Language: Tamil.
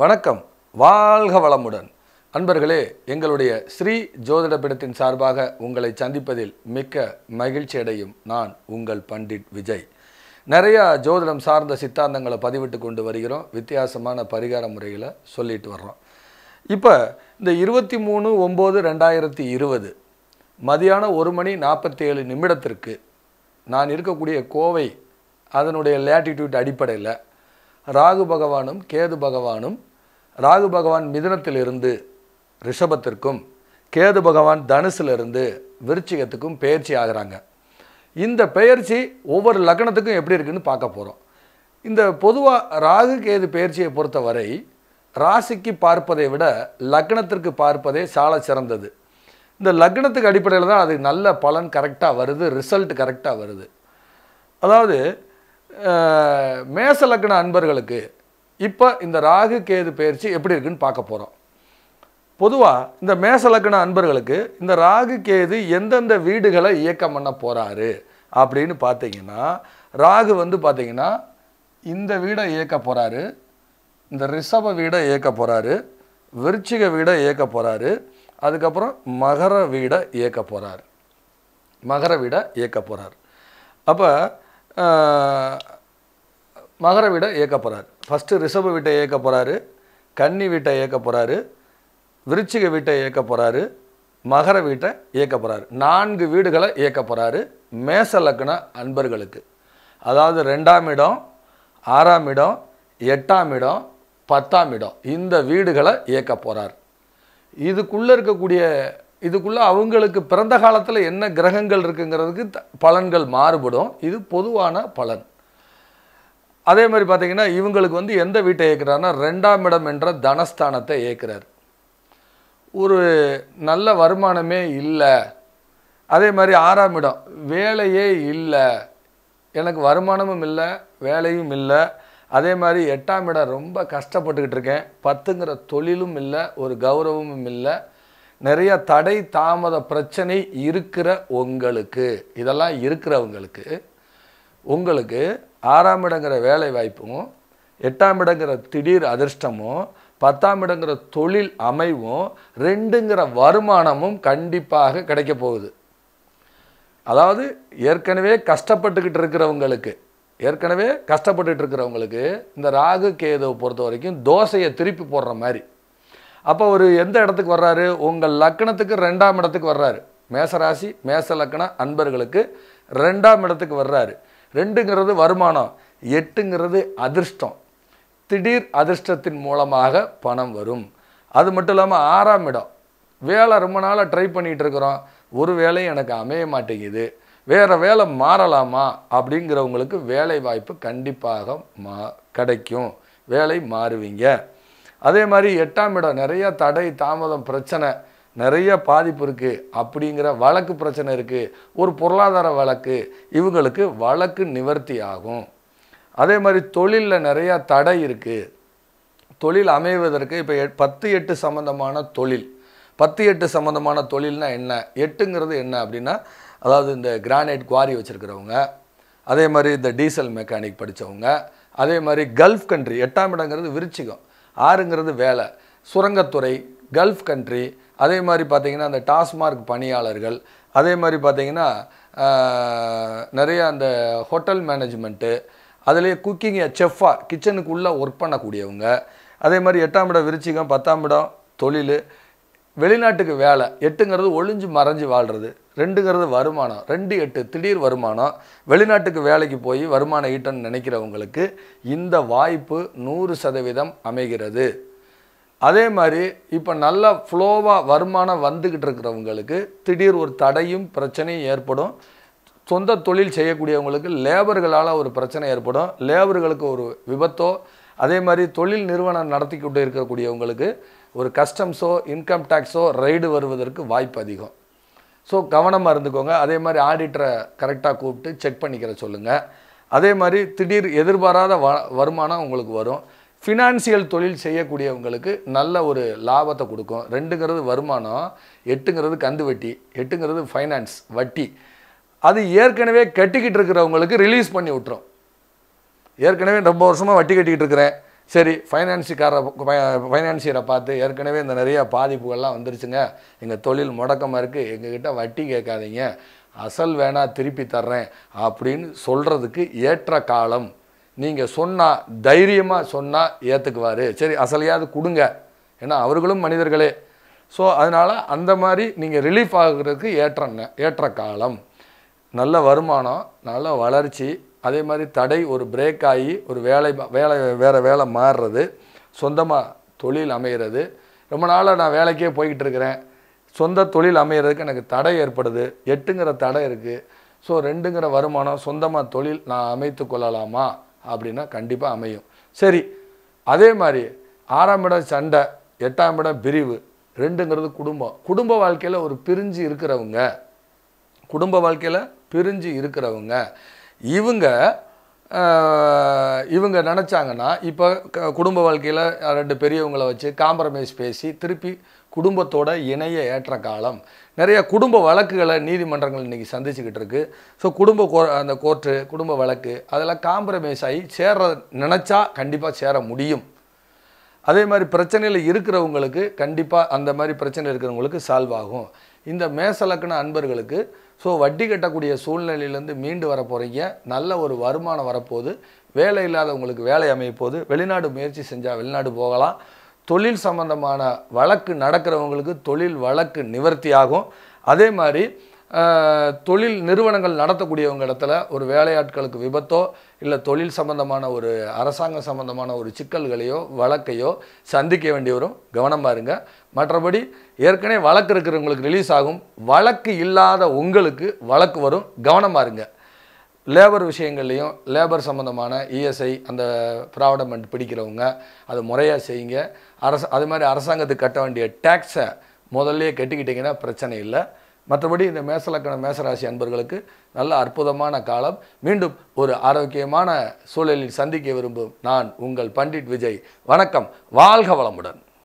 வணக்கம் வாழ்க வளமுடன் அன்பர்களே எங்களுடைய ஸ்ரீ ஜோதிட பிடத்தின் சார்பாக உங்களை சந்திப்பதில் மிக்க மகிழ்ச்சி அடையும் நான் உங்கள் பண்டிட் விஜய் நிறையா ஜோதிடம் சார்ந்த சித்தாந்தங்களை பதிவிட்டு கொண்டு வருகிறோம் வித்தியாசமான பரிகார முறையில் சொல்லிட்டு வர்றோம் இப்போ இந்த இருபத்தி மூணு ஒம்பது ரெண்டாயிரத்தி இருபது மதியானம் ஒரு மணி நாற்பத்தேழு நிமிடத்திற்கு நான் இருக்கக்கூடிய கோவை அதனுடைய லேட்டிடியூட் அடிப்படையில் ராகு பகவானும் கேது பகவானும் ராகு பகவான் மிதனத்திலிருந்து ரிஷபத்திற்கும் கேது பகவான் தனுசிலிருந்து விருச்சிகத்துக்கும் பெயர்ச்சி ஆகிறாங்க இந்த பெயர்ச்சி ஒவ்வொரு லக்னத்துக்கும் எப்படி இருக்குன்னு பார்க்க போகிறோம் இந்த பொதுவாக ராகு கேது பயிற்சியை பொறுத்தவரை ராசிக்கு பார்ப்பதை விட லக்னத்திற்கு பார்ப்பதே சால சிறந்தது இந்த லக்னத்துக்கு அடிப்படையில் தான் அது நல்ல பலன் கரெக்டாக வருது ரிசல்ட் கரெக்டாக வருது அதாவது மேசலக்கண அன்பர்களுக்கு இப்போ இந்த ராகு கேது பயிற்சி எப்படி இருக்குன்னு பார்க்க போகிறோம் பொதுவாக இந்த மேசலக்கண அன்பர்களுக்கு இந்த ராகு கேது எந்தெந்த வீடுகளை இயக்கம் பண்ண போகிறாரு அப்படின்னு பார்த்தீங்கன்னா ராகு வந்து பார்த்தீங்கன்னா இந்த வீடை இயக்க போகிறாரு இந்த ரிஷப வீடை இயக்க போகிறாரு விருச்சிக வீடை இயக்க போகிறாரு அதுக்கப்புறம் மகர வீடை இயக்க போகிறார் மகர வீடை இயக்க போகிறார் அப்போ மகர வீடை இயக்க போகிறார் ஃபஸ்ட்டு ரிஷப வீட்டை இயக்க போகிறாரு கன்னி வீட்டை இயக்க போகிறாரு விருச்சிக வீட்டை இயக்க போகிறாரு மகர வீட்டை இயக்க போகிறாரு நான்கு வீடுகளை இயக்க போகிறாரு மேச லக்ன அன்பர்களுக்கு அதாவது ரெண்டாம் இடம் ஆறாம் இடம் எட்டாம் இடம் பத்தாம் இடம் இந்த வீடுகளை இயக்க போகிறார் இதுக்குள்ளே இருக்கக்கூடிய இதுக்குள்ளே அவங்களுக்கு பிறந்த காலத்தில் என்ன கிரகங்கள் இருக்குங்கிறதுக்கு பலன்கள் மாறுபடும் இது பொதுவான பலன் அதே மாதிரி பார்த்தீங்கன்னா இவங்களுக்கு வந்து எந்த வீட்டை இயக்கிறார்னா ரெண்டாம் இடம் என்ற தனஸ்தானத்தை இயக்கிறார் ஒரு நல்ல வருமானமே இல்லை அதே மாதிரி ஆறாம் இடம் வேலையே இல்லை எனக்கு வருமானமும் இல்லை வேலையும் இல்லை அதே மாதிரி எட்டாம் இடம் ரொம்ப கஷ்டப்பட்டுக்கிட்டு இருக்கேன் பத்துங்கிற தொழிலும் இல்லை ஒரு கௌரவமும் இல்லை நிறைய தடை தாமத பிரச்சனை இருக்கிற உங்களுக்கு இதெல்லாம் இருக்கிறவங்களுக்கு உங்களுக்கு ஆறாம் இடங்கிற வேலை வாய்ப்பும் எட்டாம் இடங்கிற திடீர் அதிர்ஷ்டமும் பத்தாம் இடங்கிற தொழில் அமைவும் ரெண்டுங்கிற வருமானமும் கண்டிப்பாக கிடைக்க போகுது அதாவது ஏற்கனவே கஷ்டப்பட்டுக்கிட்டு இருக்கிறவங்களுக்கு ஏற்கனவே கஷ்டப்பட்டுக்கிட்டு இருக்கிறவங்களுக்கு இந்த ராகு கேதுவை பொறுத்த வரைக்கும் தோசையை திருப்பி போடுற மாதிரி அப்போ அவர் எந்த இடத்துக்கு வர்றாரு உங்கள் லக்கணத்துக்கு ரெண்டாம் இடத்துக்கு வர்றாரு மேசராசி மேச லக்கண அன்பர்களுக்கு ரெண்டாம் இடத்துக்கு வர்றாரு ரெண்டுங்கிறது வருமானம் எட்டுங்கிறது அதிர்ஷ்டம் திடீர் அதிர்ஷ்டத்தின் மூலமாக பணம் வரும் அது மட்டும் இல்லாமல் ஆறாம் இடம் வேலை ரொம்ப நாளாக ட்ரை பண்ணிகிட்டு இருக்கிறோம் ஒரு வேலையும் எனக்கு அமைய மாட்டேங்குது வேறு வேலை மாறலாமா அப்படிங்கிறவங்களுக்கு வேலை வாய்ப்பு கண்டிப்பாக மா கிடைக்கும் வேலை மாறுவீங்க அதே மாதிரி எட்டாம் இடம் நிறைய தடை தாமதம் பிரச்சனை நிறைய பாதிப்பு இருக்குது அப்படிங்கிற வழக்கு பிரச்சனை இருக்குது ஒரு பொருளாதார வழக்கு இவங்களுக்கு வழக்கு நிவர்த்தி ஆகும் அதே மாதிரி தொழிலில் நிறையா தடை இருக்குது தொழில் அமைவதற்கு இப்போ பத்து எட்டு சம்மந்தமான தொழில் பத்து எட்டு சம்மந்தமான தொழில்னா என்ன எட்டுங்கிறது என்ன அப்படின்னா அதாவது இந்த கிரானைட் குவாரி வச்சுருக்கிறவங்க அதே மாதிரி இந்த டீசல் மெக்கானிக் படித்தவங்க அதே மாதிரி கல்ஃப் கண்ட்ரி எட்டாம் இடங்கிறது விருச்சிகம் ஆறுங்கிறது வேலை சுரங்கத்துறை கல்ஃப் கண்ட்ரி அதே மாதிரி பார்த்திங்கன்னா அந்த டாஸ்மார்க் பணியாளர்கள் அதே மாதிரி பார்த்திங்கன்னா நிறைய அந்த ஹோட்டல் மேனேஜ்மெண்ட்டு அதுலேயே குக்கிங் செஃப்பாக கிச்சனுக்கு உள்ளே ஒர்க் பண்ணக்கூடியவங்க அதே மாதிரி எட்டாம் இடம் விருச்சிகம் பத்தாம் இடம் தொழில் வெளிநாட்டுக்கு வேலை எட்டுங்கிறது ஒளிஞ்சு மறைஞ்சு வாழ்கிறது ரெண்டுங்கிறது வருமானம் ரெண்டு எட்டு திடீர் வருமானம் வெளிநாட்டுக்கு வேலைக்கு போய் வருமானம் ஈட்டன்னு நினைக்கிறவங்களுக்கு இந்த வாய்ப்பு நூறு சதவீதம் அமைகிறது அதே மாதிரி இப்போ நல்ல ஃப்ளோவாக வருமானம் வந்துக்கிட்டு இருக்கிறவங்களுக்கு திடீர் ஒரு தடையும் பிரச்சனையும் ஏற்படும் சொந்த தொழில் செய்யக்கூடியவங்களுக்கு லேபர்களால் ஒரு பிரச்சனை ஏற்படும் லேபர்களுக்கு ஒரு விபத்தோ அதே மாதிரி தொழில் நிறுவனம் நடத்தி கொண்டு இருக்கக்கூடியவங்களுக்கு ஒரு கஸ்டம்ஸோ இன்கம் டேக்ஸோ ரைடு வருவதற்கு வாய்ப்பு அதிகம் ஸோ கவனமாக இருந்துக்கோங்க அதே மாதிரி ஆடிட்டரை கரெக்டாக கூப்பிட்டு செக் பண்ணிக்கிற சொல்லுங்கள் அதே மாதிரி திடீர் எதிர்பாராத வ வருமானம் உங்களுக்கு வரும் ஃபினான்சியல் தொழில் செய்யக்கூடியவங்களுக்கு நல்ல ஒரு லாபத்தை கொடுக்கும் ரெண்டுங்கிறது வருமானம் எட்டுங்கிறது கந்து வட்டி எட்டுங்கிறது ஃபைனான்ஸ் வட்டி அது ஏற்கனவே கட்டிக்கிட்டு இருக்கிறவங்களுக்கு ரிலீஸ் பண்ணி விட்டுரும் ஏற்கனவே ரொம்ப வருஷமாக வட்டி கட்டிக்கிட்டு இருக்கிறேன் சரி ஃபைனான்ஸுக்கார ஃபைனான்சியரை பார்த்து ஏற்கனவே இந்த நிறைய பாதிப்புகள்லாம் வந்துருச்சுங்க எங்கள் தொழில் முடக்கமாக இருக்குது எங்ககிட்ட வட்டி கேட்காதீங்க அசல் வேணால் திருப்பி தர்றேன் அப்படின்னு சொல்கிறதுக்கு ஏற்ற காலம் நீங்கள் சொன்னால் தைரியமாக சொன்னால் ஏற்றுக்குவார் சரி அசலையாவது கொடுங்க ஏன்னா அவர்களும் மனிதர்களே ஸோ அதனால் அந்த மாதிரி நீங்கள் ரிலீஃப் ஆகுறதுக்கு ஏற்ற ஏற்ற காலம் நல்ல வருமானம் நல்ல வளர்ச்சி அதே மாதிரி தடை ஒரு பிரேக் ஆகி ஒரு வேலை வேலை வேறு வேலை மாறுறது சொந்தமாக தொழில் அமைகிறது ரொம்ப நாளாக நான் வேலைக்கே போய்கிட்டு இருக்கிறேன் சொந்த தொழில் அமைகிறதுக்கு எனக்கு தடை ஏற்படுது எட்டுங்கிற தடை இருக்குது ஸோ ரெண்டுங்கிற வருமானம் சொந்தமாக தொழில் நான் அமைத்து கொள்ளலாமா அப்படின்னா கண்டிப்பாக அமையும் சரி அதே மாதிரி ஆறாம் இடம் சண்டை எட்டாம் இடம் பிரிவு ரெண்டுங்கிறது குடும்பம் குடும்ப வாழ்க்கையில் ஒரு பிரிஞ்சு இருக்கிறவங்க குடும்ப வாழ்க்கையில் பிரிஞ்சு இருக்கிறவங்க இவங்க இவங்க நினச்சாங்கன்னா இப்போ குடும்ப வாழ்க்கையில் ரெண்டு பெரியவங்களை வச்சு காம்ப்ரமைஸ் பேசி திருப்பி குடும்பத்தோட இணைய ஏற்ற காலம் நிறைய குடும்ப வழக்குகளை நீதிமன்றங்கள் இன்றைக்கி சந்திச்சுக்கிட்டு இருக்குது ஸோ குடும்ப கோ அந்த கோர்ட்டு குடும்ப வழக்கு அதெல்லாம் காம்ப்ரமைஸ் ஆகி சேர நினச்சா கண்டிப்பாக சேர முடியும் அதே மாதிரி பிரச்சனையில் இருக்கிறவங்களுக்கு கண்டிப்பாக அந்த மாதிரி பிரச்சனை இருக்கிறவங்களுக்கு சால்வ் ஆகும் இந்த மேசலக்கண அன்பர்களுக்கு ஸோ வட்டி கட்டக்கூடிய சூழ்நிலையிலேருந்து மீண்டு வர நல்ல ஒரு வருமானம் வரப்போகுது வேலை இல்லாதவங்களுக்கு வேலை அமையப்போகுது வெளிநாடு முயற்சி செஞ்சால் வெளிநாடு போகலாம் தொழில் சம்பந்தமான வழக்கு நடக்கிறவங்களுக்கு தொழில் வழக்கு நிவர்த்தி ஆகும் அதே மாதிரி தொழில் நிறுவனங்கள் நடத்தக்கூடியவங்க இடத்துல ஒரு வேலையாட்களுக்கு விபத்தோ இல்லை தொழில் சம்பந்தமான ஒரு அரசாங்க சம்பந்தமான ஒரு சிக்கல்களையோ வழக்கையோ சந்திக்க வேண்டி வரும் கவனம் பாருங்க மற்றபடி ஏற்கனவே வழக்கு இருக்கிறவங்களுக்கு ரிலீஸ் ஆகும் வழக்கு இல்லாத உங்களுக்கு வழக்கு வரும் கவனம் பாருங்க லேபர் விஷயங்கள்லையும் லேபர் சம்மந்தமான இஎஸ்ஐ அந்த ப்ராவிடமெண்ட் பிடிக்கிறவங்க அதை முறையாக செய்யுங்க அரசு அது மாதிரி அரசாங்கத்துக்கு கட்ட வேண்டிய டேக்ஸை முதல்லையே கட்டிக்கிட்டிங்கன்னா பிரச்சனை இல்லை மற்றபடி இந்த மேசலக்கண மேசராசி அன்பர்களுக்கு நல்ல அற்புதமான காலம் மீண்டும் ஒரு ஆரோக்கியமான சூழலில் சந்திக்க விரும்பும் நான் உங்கள் பண்டிட் விஜய் வணக்கம் வாழ்க வளமுடன்